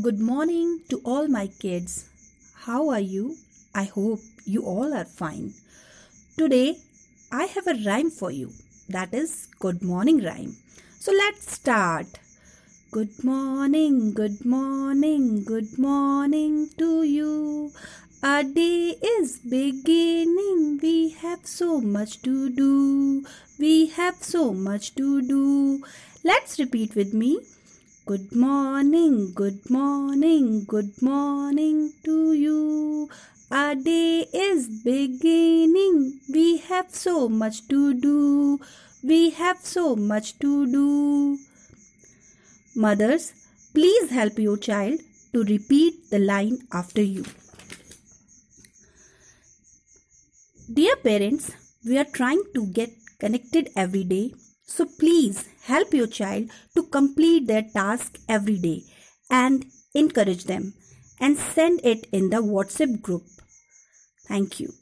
Good morning to all my kids. How are you? I hope you all are fine. Today I have a rhyme for you. That is good morning rhyme. So let's start. Good morning, good morning, good morning to you. A day is beginning. We have so much to do. We have so much to do. Let's repeat with me. Good morning, good morning, good morning to you. Our day is beginning. We have so much to do. We have so much to do. Mothers, please help your child to repeat the line after you. Dear parents, we are trying to get connected every day so please help your child to complete their task every day and encourage them and send it in the WhatsApp group. Thank you.